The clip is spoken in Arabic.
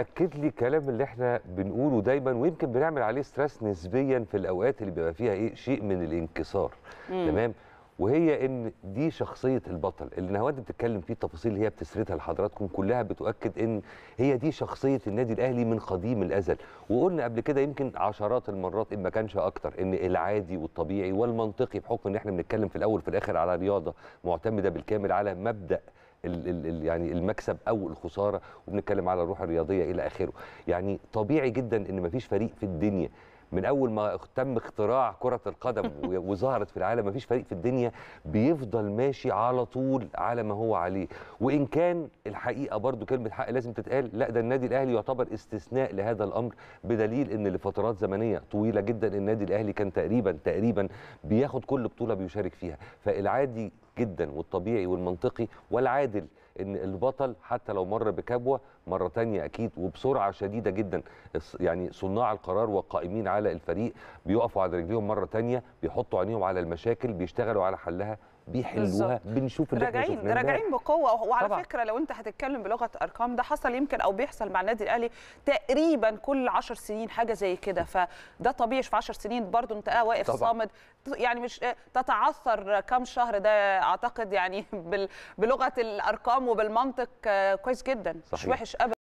اكد لي كلام اللي احنا بنقوله دايما ويمكن بنعمل عليه ستريس نسبيا في الاوقات اللي بيبقى فيها ايه شيء من الانكسار مم. تمام وهي ان دي شخصيه البطل اللي نهاد بتتكلم فيه التفاصيل اللي هي بتسردها لحضراتكم كلها بتؤكد ان هي دي شخصيه النادي الاهلي من قديم الازل وقلنا قبل كده يمكن عشرات المرات ان ما كانش اكتر ان العادي والطبيعي والمنطقي بحكم ان احنا بنتكلم في الاول وفي الاخر على رياضه معتمده بالكامل على مبدا ال ال يعني المكسب او الخساره وبنتكلم على الروح الرياضيه الى اخره يعني طبيعي جدا ان مفيش فريق في الدنيا من اول ما تم اختراع كره القدم وظهرت في العالم مفيش فريق في الدنيا بيفضل ماشي على طول على ما هو عليه وان كان الحقيقه برضو كلمه حق لازم تتقال لا ده النادي الاهلي يعتبر استثناء لهذا الامر بدليل ان لفترات زمنيه طويله جدا النادي الاهلي كان تقريبا تقريبا بياخد كل بطوله بيشارك فيها فالعادي جدا والطبيعي والمنطقي والعادل ان البطل حتى لو مر بكبوه مره تانية اكيد وبسرعه شديده جدا يعني صناع القرار والقائمين على الفريق بيقفوا على رجليهم مره تانية بيحطوا عينيهم على المشاكل بيشتغلوا على حلها بيحلوها بنشوف اللي راجعين راجعين بقوه وعلى طبعا. فكره لو انت هتتكلم بلغه ارقام ده حصل يمكن او بيحصل مع النادي الاهلي تقريبا كل 10 سنين حاجه زي كده فده طبيعي في 10 سنين برضو انت اه واقف طبعا. صامد يعني مش آه، تتعثر كام شهر ده اعتقد يعني بلغه الارقام وبالمنطق آه، كويس جدا صحيح. مش وحش ابدا